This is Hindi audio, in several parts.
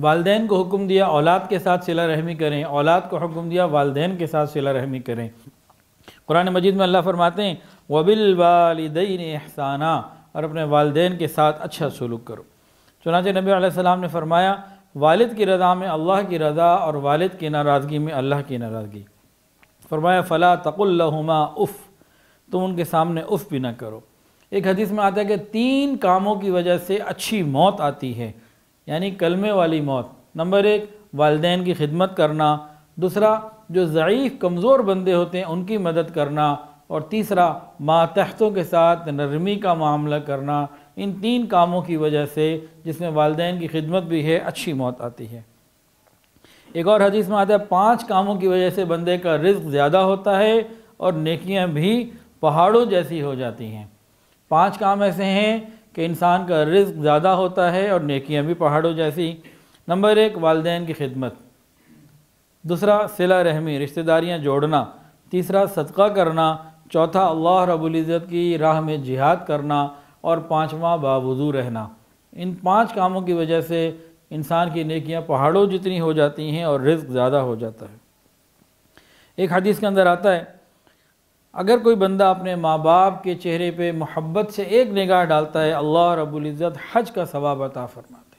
वालदेन को हुक्म दिया औलाद के साथ सिला रहमी करें औलाद को हुक्म दिया वालदेन के साथ सिला रहमी करें कुरान मजीद में अल्लाह फरमाते हैं वबिल वालदेन एहसाना और अपने वालदेन के साथ अच्छा सलूक करो चुनाच नबी सलाम ने फरमाया वालिद की रज़ा में अल्लाह की रज़ा और वालिद की नाराज़गी में अल्लाह की नाराज़गी फरमाया फ़ला तकुल्लहुमा उफ़ तुम उनके सामने उफ़ भी ना करो एक हदीस में आता है कि तीन कामों की वजह से अच्छी मौत आती है यानी कलमे वाली मौत नंबर एक वालदे की खिदमत करना दूसरा जो ज़यीफ़ कमज़ोर बंदे होते हैं उनकी मदद करना और तीसरा मातहतों के साथ नरमी का मामला करना इन तीन कामों की वजह से जिसमें वालदे की खिदमत भी है अच्छी मौत आती है एक और हदीस में आता है पाँच कामों की वजह से बंदे का रिज्क ज़्यादा होता है और नेकियाँ भी पहाड़ों जैसी हो जाती हैं पाँच काम ऐसे हैं कि इंसान का रिस्क ज़्यादा होता है और नेकियां भी पहाड़ों जैसी नंबर एक वालदेन की खिदमत दूसरा सिला रहमी रिश्तेदारियाँ जोड़ना तीसरा सदका करना चौथा अल्लाह रबुल्ज़त की राह में जिहाद करना और पाँचवा बावजू रहना इन पाँच कामों की वजह से इंसान की नेकियां पहाड़ों जितनी हो जाती हैं और रिस्क ज़्यादा हो जाता है एक हदीस के अंदर आता है अगर कोई बंदा अपने माँ बाप के चेहरे पे मोहब्बत से एक निगाह डालता है अल्लाह रबुल्ज़त हज का सवाब अता फरमाते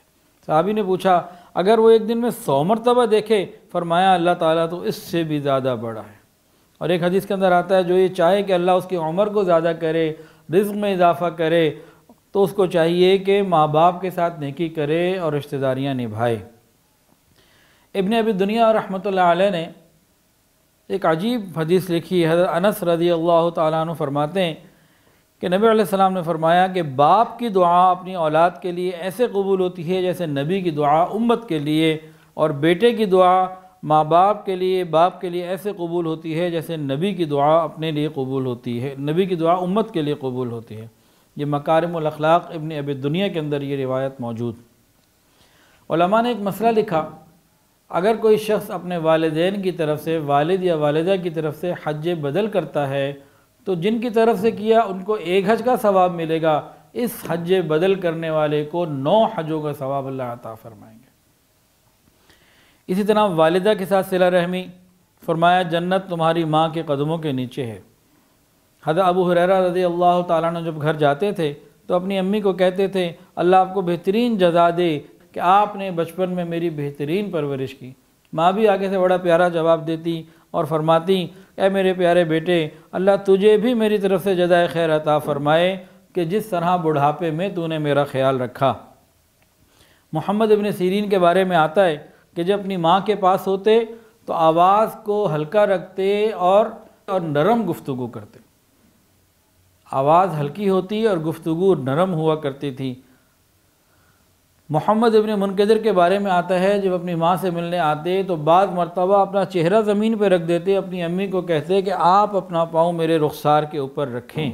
साहबी ने पूछा अगर वो एक दिन में सौ मरतबा देखे फरमाया अल्लाह ताला तो इससे भी ज़्यादा बड़ा है और एक हदीस के अंदर आता है जो ये चाहे कि अल्लाह उसकी उम्र को ज़्यादा करे रिज्क में इजाफ़ा करे तो उसको चाहिए कि माँ बाप के साथ नेकी करे और रिश्तेदारियाँ निभाए इबन अबी दुनिया रहमत ने एक अजीब हदीस लिखी है अनस रजी अल्लाह तु फरमाते हैं कि नबी आसमाम ने फरमाया कि बाप की दुआ अपनी औलाद के लिए ऐसे कबूल होती है जैसे नबी की दुआ उम्मत के लिए और बेटे की दुआ माँ बाप के लिए बाप के लिए ऐसे कबूल होती है जैसे नबी की दुआ अपने लिए कबूल होती है नबी की दुआ उम्मत के लिए कबूल होती है ये मकारमलाक इबन अब दुनिया के अंदर ये रिवायत मौजूद ने एक मसला लिखा अगर कोई शख्स अपने वालदेन की तरफ से वालिद या वालदा की तरफ से हज बदल करता है तो जिनकी तरफ से किया उनको एक हज का सवाब मिलेगा इस हज बदल करने वाले को नौ हजों का सवाब अल्लाह अता फरमाएंगे इसी तरह वालदा के साथ सिला रहमी फरमाया जन्नत तुम्हारी माँ के कदमों के नीचे है हज़र अबू हुररा रज़ी अल्लाह तब घर जाते थे तो अपनी अम्मी को कहते थे अल्लाह आपको बेहतरीन जजा दे कि आपने बचपन में मेरी बेहतरीन परवरिश की माँ भी आगे से बड़ा प्यारा जवाब देती और फरमाती ऐ मेरे प्यारे बेटे अल्लाह तुझे भी मेरी तरफ से जदाय खैर अता फ़रमाए कि जिस तरह बुढ़ापे में तूने मेरा ख्याल रखा मोहम्मद इबन सीरीन के बारे में आता है कि जब अपनी माँ के पास होते तो आवाज़ को हल्का रखते और और नरम गुफ्तु करते आवाज़ हल्की होती और गुफ्तगू नरम हुआ करती थी मोहम्मद इबन मुनकदर के बारे में आता है जब अपनी माँ से मिलने आते तो बाद मरतबा अपना चेहरा ज़मीन पर रख देते अपनी अम्मी को कहते कि आप अपना पाँव मेरे रुखसार के ऊपर रखें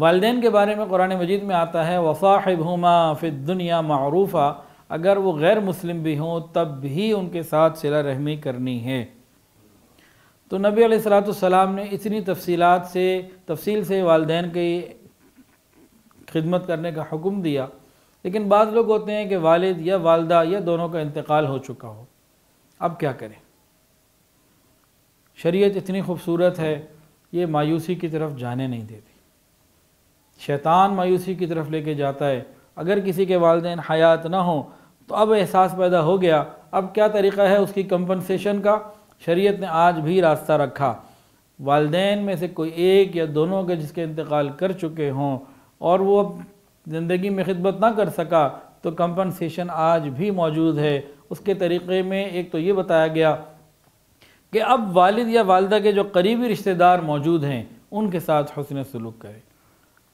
वालदे के बारे में कुरान मजीद में आता है वसाहिब हुमा फिद दुनिया मरूफ़ा अगर वो गैर मुस्लिम भी हों तब भी उनके साथ सिला रहमी करनी है तो नबी सलाम ने इतनी तफसी से तफसील से वालदे की खिदमत करने का हुक्म दिया लेकिन बाद लोग होते हैं कि वालिद या वालदा या दोनों का इंतकाल हो चुका हो अब क्या करें शरीयत इतनी खूबसूरत है ये मायूसी की तरफ जाने नहीं देती शैतान मायूसी की तरफ लेके जाता है अगर किसी के वालदे हयात ना हों तो अब एहसास पैदा हो गया अब क्या तरीका है उसकी कंपनसेशन का शरीयत ने आज भी रास्ता रखा वालदेन में से कोई एक या दोनों के जिसके इंतकाल कर चुके हों और वो अब ज़िंदगी में खिदमत ना कर सका तो कंपनसेशन आज भी मौजूद है उसके तरीक़े में एक तो ये बताया गया कि अब वालिद या वालदा के जो करीबी रिश्तेदार मौजूद हैं उनके साथ हसन सलूक करें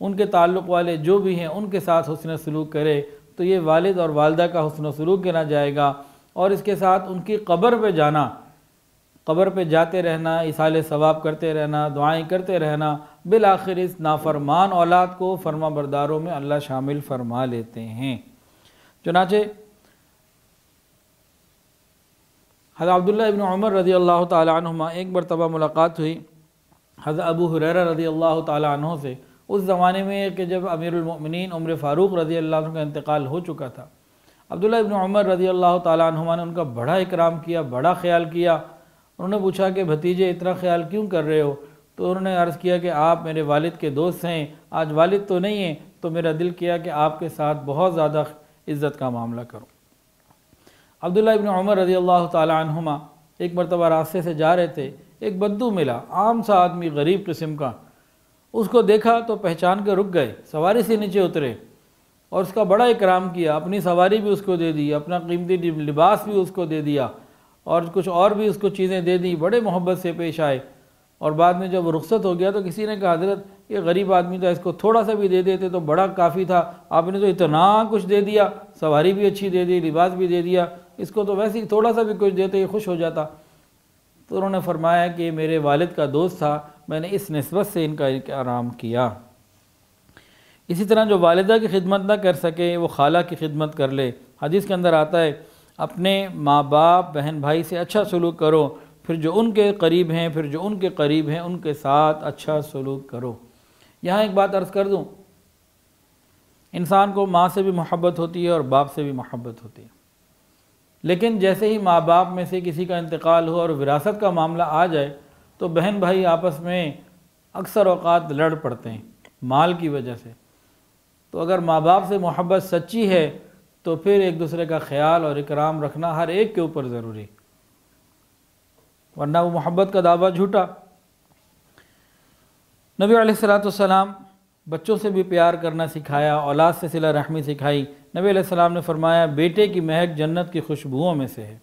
उनके ताल्लुक़ वाले जो भी हैं उनके साथ हसन सलूक करें तो ये वालिद और वालदा का हसन सलूक गिना जाएगा और इसके साथ उनकी कब्र पर जाना कब्र पे जाते रहना इसाले सवाब करते रहना दुआएं करते रहना बिल आखिर इस नाफरमान औलाद को फर्मा बरदारों में अल्लाह शामिल फरमा लेते हैं चुनाचे हज़र अब्दुल्ला इबन उमर रज़ी अल्लाह तुमा एक मरतबा मुलाकात हुई हज़र अबू हुरर रज़ी अल्लाह तहों से उस ज़माने में कि जब अमीरमिन उम्र फ़ारूक रज़ी अल्लाह का इंतकाल हो चुका था अब्दुल्ला इबन उमर रज़ी अल्लाह तुमा ने उनका बड़ा इकराम किया बड़ा ख्याल किया उन्होंने पूछा कि भतीजे इतना ख्याल क्यों कर रहे हो तो उन्होंने अर्ज़ किया कि आप मेरे वालिद के दोस्त हैं आज वालिद तो नहीं हैं तो मेरा दिल किया कि आपके साथ बहुत ज़्यादा इज़्ज़त का मामला करूँ अब्दुल्ला इबन उमर रज़ी अल्लाह तुमा एक मरतबा रास्ते से जा रहे थे एक बद्दू मिला आम सा आदमी गरीब किस्म का उसको देखा तो पहचान कर रुक गए सवारी से नीचे उतरे और उसका बड़ा इकराम किया अपनी सवारी भी उसको दे दी अपना कीमती लिबास भी उसको दे दिया और कुछ और भी उसको चीज़ें दे दी बड़े मोहब्बत से पेश आए और बाद में जब रुखसत हो गया तो किसी ने कहा हजरत ये गरीब आदमी था तो इसको थोड़ा सा भी दे देते तो बड़ा काफ़ी था आपने तो इतना कुछ दे दिया सवारी भी अच्छी दे दी लिबास भी दे दिया इसको तो वैसे ही थोड़ा सा भी कुछ देते ये खुश हो जाता तो उन्होंने फरमाया कि मेरे वालिद का दोस्त था मैंने इस नस्बत से इनका आराम किया इसी तरह जो वालदा की खिदमत ना कर सके वो खाला की खिदमत कर ले हदीस के अंदर आता है अपने माँ बाप बहन भाई से अच्छा सलूक करो फिर जो उनके करीब हैं फिर जो उनके करीब हैं उनके साथ अच्छा सलूक करो यहाँ एक बात अर्ज़ कर दूँ इंसान को माँ से भी मोहब्बत होती है और बाप से भी मोहब्बत होती है लेकिन जैसे ही माँ बाप में से किसी का इंतकाल हो और विरासत का मामला आ जाए तो बहन भाई आपस में अक्सर अवकात लड़ पड़ते हैं माल की वजह से तो अगर माँ बाप से मोहब्बत सच्ची है तो फिर एक दूसरे का ख्याल और इकराम रखना हर एक के ऊपर ज़रूरी वरना वो मोहब्बत का दावा झूठा नबी सलाम बच्चों से भी प्यार करना सिखाया औलाद से सिला रहमी सिखाई नबी सलाम ने फरमाया बेटे की महक जन्नत की खुशबुओं में से है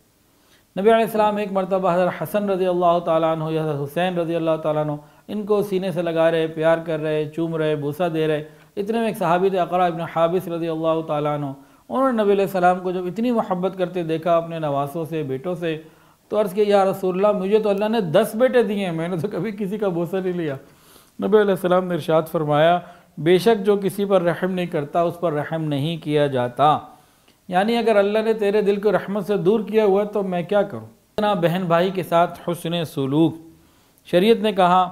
नबी सलाम एक मरतबा हज़र हसन रज़ी अल्लाह तु या हुसैन रज़ी अल्लाह तु इनको सीने से लगा रहे प्यार कर रहे चूम रहे भूसा दे रहे इतने में एक सहाबी थे अकरा इबन हाबिस रज़ी अल्लाह तु उन्होंने नबी सलाम को जब इतनी मोहब्बत करते देखा अपने नवासों से बेटों से तो अर्ज़ किया या रसूल्ला मुझे तो अल्लाह ने दस बेटे दिए हैं मैंने तो कभी किसी का बोसा नहीं लिया नबी सलाम ने इर्शाद फरमाया बेशक जो किसी पर रहम नहीं करता उस पर रहम नहीं किया जाता यानी अगर अल्लाह ने तेरे दिल को रहमत से दूर किया हुआ तो मैं क्या करूँ इतना बहन भाई के साथ हसन सलूक शरीत ने कहा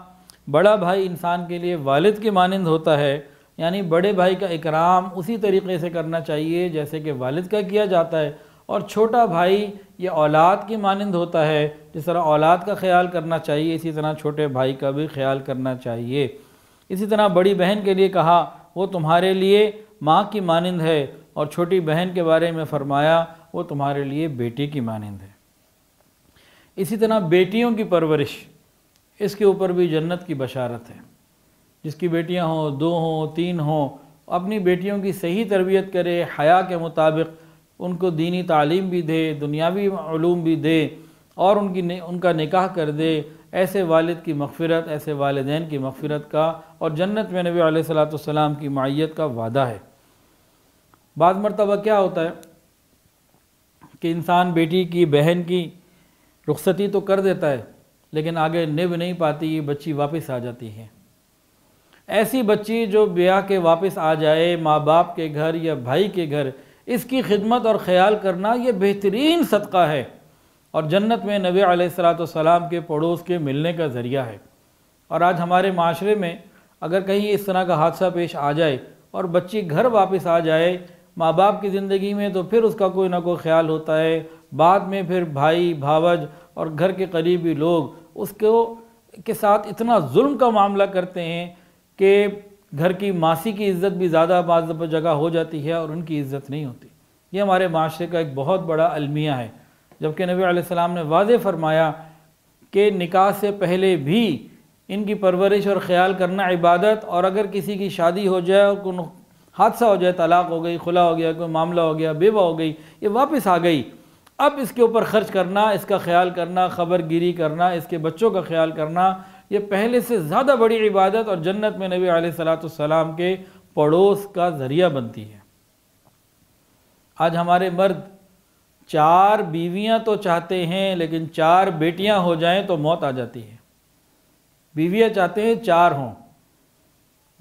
बड़ा भाई इंसान के लिए वालद के मानंद होता है यानी बड़े भाई का इकराम उसी तरीके से करना चाहिए जैसे कि वालिद का किया जाता है और छोटा भाई ये औलाद की मानंद होता है जिस तरह औलाद का ख्याल करना चाहिए इसी तरह छोटे भाई का भी ख्याल करना चाहिए इसी तरह बड़ी बहन के लिए कहा वो तुम्हारे लिए माँ की मानंद है और छोटी बहन के बारे में फरमाया वो तुम्हारे लिए बेटी की मानंद है इसी तरह बेटियों की परवरिश इसके ऊपर भी जन्नत की बशारत है जिसकी बेटियां हों दो हों तीन हों अपनी बेटियों की सही तरबियत करे हया के मुताबिक उनको दीनी तालीम भी दे दुनियावी भी दे और उनकी नि, उनका निकाह कर दे ऐसे वालिद की मगफ़रत ऐसे वालदेन की मगफ़रत का और जन्नत में नबी सलाम की माइत का वादा है बाद मरतबा क्या होता है कि इंसान बेटी की बहन की रुखसती तो कर देता है लेकिन आगे निभ नहीं पाती ये बच्ची वापस आ जाती है ऐसी बच्ची जो ब्याह के वापस आ जाए माँ बाप के घर या भाई के घर इसकी खिदमत और ख्याल करना ये बेहतरीन सदका है और जन्नत में नबी सलाम के पड़ोस के मिलने का ज़रिया है और आज हमारे माशरे में अगर कहीं इस तरह का हादसा पेश आ जाए और बच्ची घर वापस आ जाए माँ बाप की ज़िंदगी में तो फिर उसका कोई ना कोई ख्याल होता है बाद में फिर भाई भावज और घर के करीबी लोग उसको के साथ इतना जुल्म का मामला करते हैं कि घर की मासी की इज़्ज़त भी ज़्यादा बाज़ जगह हो जाती है और उनकी इज़्ज़त नहीं होती ये हमारे माशरे का एक बहुत बड़ा अलमिया है जबकि नबी आसमाम ने वाज फरमाया कि निकाह से पहले भी इनकी परवरिश और ख्याल करना इबादत और अगर किसी की शादी हो जाए और कोई हादसा हो जाए तलाक हो गई खुला हो गया कोई मामला हो गया बेवा हो गई ये वापस आ गई अब इसके ऊपर ख़र्च करना इसका ख्याल करना खबर गिरी करना इसके बच्चों का ख्याल करना ये पहले से ज़्यादा बड़ी इबादत और जन्नत में नबी सलाम के पड़ोस का ज़रिया बनती है आज हमारे मर्द चार बीवियां तो चाहते हैं लेकिन चार बेटियां हो जाएं तो मौत आ जाती है बीवियां चाहते हैं चार हों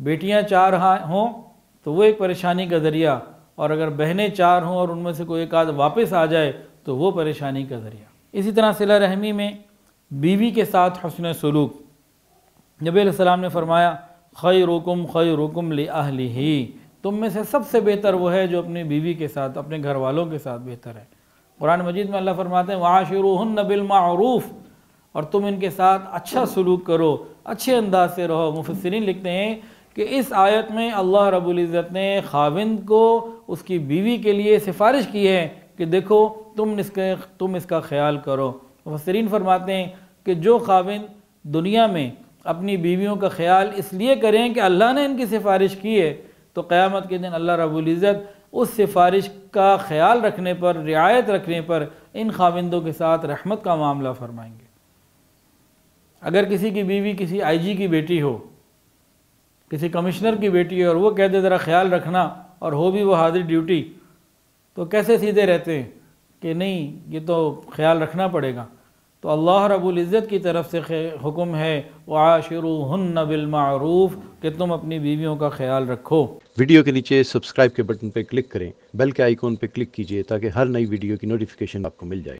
बेटियां चार हों तो वो एक परेशानी का ज़रिया और अगर बहनें चार हों और उनमें से कोई एक आध वापस आ जाए तो वो परेशानी का ज़रिया इसी तरह सिला रहमी में बीवी के साथ हसन सलूक नबीसम ने फरमाया खै रुकम खै रुकम लहली ही तुम में से सबसे बेहतर वो है जो अपनी बीवी के साथ अपने घर वालों के साथ बेहतर है कुरान मजीद में अल्लाह फरमाते हैं वाह शुरू और तुम इनके साथ अच्छा सलूक करो अच्छे अंदाज से रहो मुफसरिन लिखते हैं कि इस आयत में अल्लाह रबुल्ज़त ने खाविंद को उसकी बीवी के लिए सिफारिश की है कि देखो तुम इसके तुम इसका ख्याल करो मुफसरिन फरमाते हैं कि जो खाविंद दुनिया में अपनी बीवियों का ख्याल इसलिए करें कि अल्लाह ने इनकी सिफारिश की है तो क़्यामत के दिन अल्लाह रबुल्ज़त उस सिफारिश का ख्याल रखने पर रियायत रखने पर इन खाविंदों के साथ रहमत का मामला फरमाएंगे अगर किसी की बीवी किसी आईजी की बेटी हो किसी कमिश्नर की बेटी हो और वो कहते ज़रा ख्याल रखना और हो भी वो हाजिर ड्यूटी तो कैसे सीधे रहते हैं कि नहीं ये तो ख्याल रखना पड़ेगा तो अल्लाह रबुल्ज़त की तरफ से हुक्म है वाशरुहन बिलमूफ़ कि तुम अपनी बीवियों का ख्याल रखो वीडियो के नीचे सब्सक्राइब के बटन पर क्लिक करें बेल के आइकॉन पर क्लिक कीजिए ताकि हर नई वीडियो की नोटिफिकेशन आपको मिल जाए